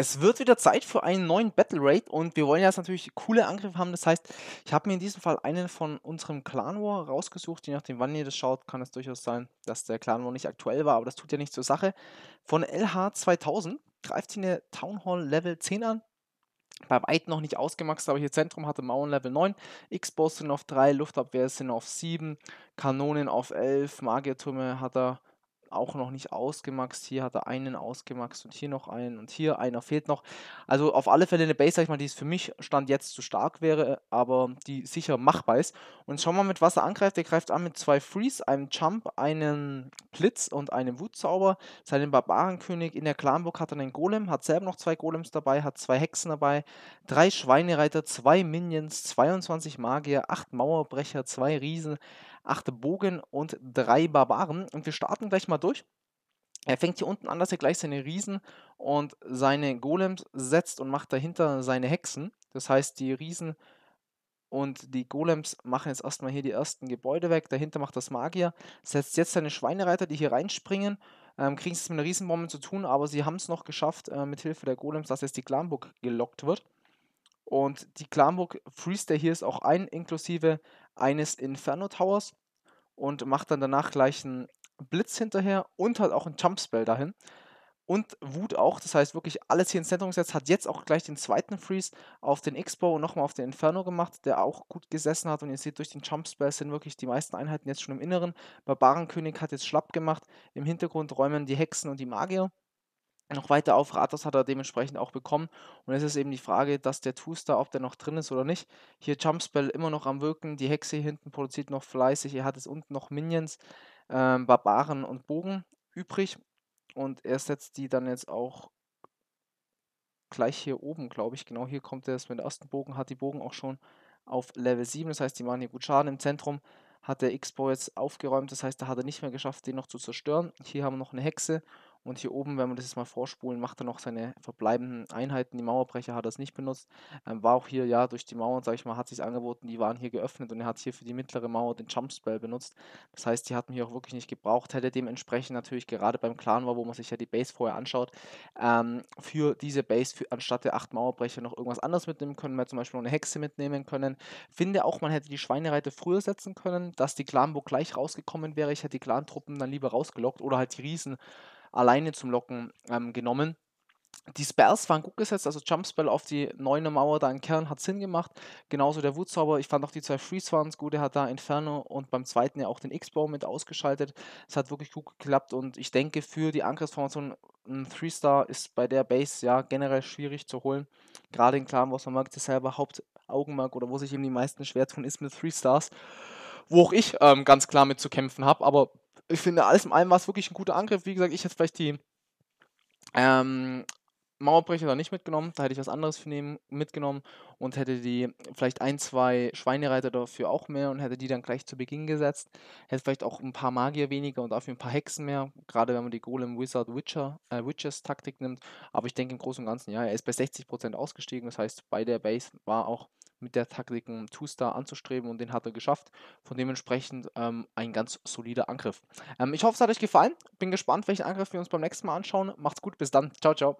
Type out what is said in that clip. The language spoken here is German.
Es wird wieder Zeit für einen neuen Battle Raid und wir wollen jetzt natürlich coole Angriffe haben. Das heißt, ich habe mir in diesem Fall einen von unserem Clan War rausgesucht. Je nachdem, wann ihr das schaut, kann es durchaus sein, dass der Clan War nicht aktuell war, aber das tut ja nicht zur Sache. Von LH2000 greift sie eine Town Hall Level 10 an. Bei weitem noch nicht ausgemaxt, aber hier Zentrum hatte Mauern Level 9, x boss sind auf 3, Luftabwehr sind auf 7, Kanonen auf 11, Magiertürme hat er auch noch nicht ausgemaxt. Hier hat er einen ausgemaxt und hier noch einen und hier einer fehlt noch. Also auf alle Fälle eine Base, sag ich mal, die für mich Stand jetzt zu stark wäre, äh, aber die sicher machbar ist. Und schauen wir mal, mit was er angreift. Er greift an mit zwei Freeze, einem Jump, einem Blitz und einem Wutzauber. Seinen Barbarenkönig in der Clanburg hat er einen Golem, hat selber noch zwei Golems dabei, hat zwei Hexen dabei, drei Schweinereiter, zwei Minions, 22 Magier, acht Mauerbrecher, zwei Riesen, 8 Bogen und 3 Barbaren. Und wir starten gleich mal durch. Er fängt hier unten an, dass er gleich seine Riesen und seine Golems setzt und macht dahinter seine Hexen. Das heißt, die Riesen und die Golems machen jetzt erstmal hier die ersten Gebäude weg. Dahinter macht das Magier, setzt jetzt seine Schweinereiter, die hier reinspringen. Ähm, kriegen es mit einer Riesenbombe zu tun, aber sie haben es noch geschafft, äh, mit Hilfe der Golems, dass jetzt die Clanburg gelockt wird. Und die Clanburg freest er hier ist auch ein, inklusive eines Inferno Towers und macht dann danach gleich einen Blitz hinterher und hat auch einen Jump Spell dahin. Und Wut auch, das heißt wirklich alles hier ins Zentrum gesetzt, hat jetzt auch gleich den zweiten Freeze auf den X-Bow und nochmal auf den Inferno gemacht, der auch gut gesessen hat. Und ihr seht, durch den jump Spell sind wirklich die meisten Einheiten jetzt schon im Inneren. Barbarenkönig hat jetzt schlapp gemacht, im Hintergrund räumen die Hexen und die Magier noch weiter auf. Ratas hat er dementsprechend auch bekommen. Und es ist eben die Frage, dass der Two-Star, ob der noch drin ist oder nicht. Hier Jumpspell immer noch am Wirken. Die Hexe hinten produziert noch fleißig. Er hat jetzt unten noch Minions, ähm, Barbaren und Bogen übrig. Und er setzt die dann jetzt auch gleich hier oben, glaube ich. Genau hier kommt er jetzt mit dem ersten Bogen, hat die Bogen auch schon auf Level 7. Das heißt, die machen hier gut Schaden. Im Zentrum hat der X-Bow jetzt aufgeräumt. Das heißt, da hat er nicht mehr geschafft, den noch zu zerstören. Hier haben wir noch eine Hexe und hier oben, wenn wir das jetzt mal vorspulen, macht er noch seine verbleibenden Einheiten. Die Mauerbrecher hat er es nicht benutzt. Ähm, war auch hier, ja, durch die Mauern, sage ich mal, hat sich angeboten, die waren hier geöffnet und er hat hier für die mittlere Mauer den Jumpspell benutzt. Das heißt, die hatten hier auch wirklich nicht gebraucht. Hätte dementsprechend natürlich gerade beim Clan war, wo man sich ja die Base vorher anschaut, ähm, für diese Base für, anstatt der acht Mauerbrecher noch irgendwas anderes mitnehmen können. Man zum Beispiel noch eine Hexe mitnehmen können. Finde auch, man hätte die Schweinereite früher setzen können, dass die Clanburg gleich rausgekommen wäre. Ich hätte die Clan-Truppen dann lieber rausgelockt oder halt die Riesen alleine zum Locken ähm, genommen. Die Spells waren gut gesetzt, also Jump Spell auf die 9er Mauer, da im Kern hat Sinn gemacht. Genauso der Wutzauber, ich fand auch die zwei Freeze waren gut, er hat da Inferno und beim zweiten ja auch den X-Bow mit ausgeschaltet. Es hat wirklich gut geklappt und ich denke für die Angriffsformation ein 3-Star ist bei der Base ja generell schwierig zu holen. Gerade in Clan Wars, man merkt es selber, Hauptaugenmerk oder wo sich eben die meisten schwer tun, ist mit 3-Stars. Wo auch ich ähm, ganz klar mit zu kämpfen habe, aber ich finde, alles in allem war es wirklich ein guter Angriff. Wie gesagt, ich hätte vielleicht die ähm, Mauerbrecher da nicht mitgenommen, da hätte ich was anderes nehmen, mitgenommen und hätte die vielleicht ein, zwei Schweinereiter dafür auch mehr und hätte die dann gleich zu Beginn gesetzt. Hätte vielleicht auch ein paar Magier weniger und dafür ein paar Hexen mehr, gerade wenn man die Golem Wizard Witcher, äh, Witchers Taktik nimmt. Aber ich denke im Großen und Ganzen, ja, er ist bei 60% ausgestiegen, das heißt, bei der Base war auch mit der Taktik einen Two-Star anzustreben und den hat er geschafft. Von dementsprechend ähm, ein ganz solider Angriff. Ähm, ich hoffe, es hat euch gefallen. Bin gespannt, welchen Angriff wir uns beim nächsten Mal anschauen. Macht's gut, bis dann. Ciao, ciao.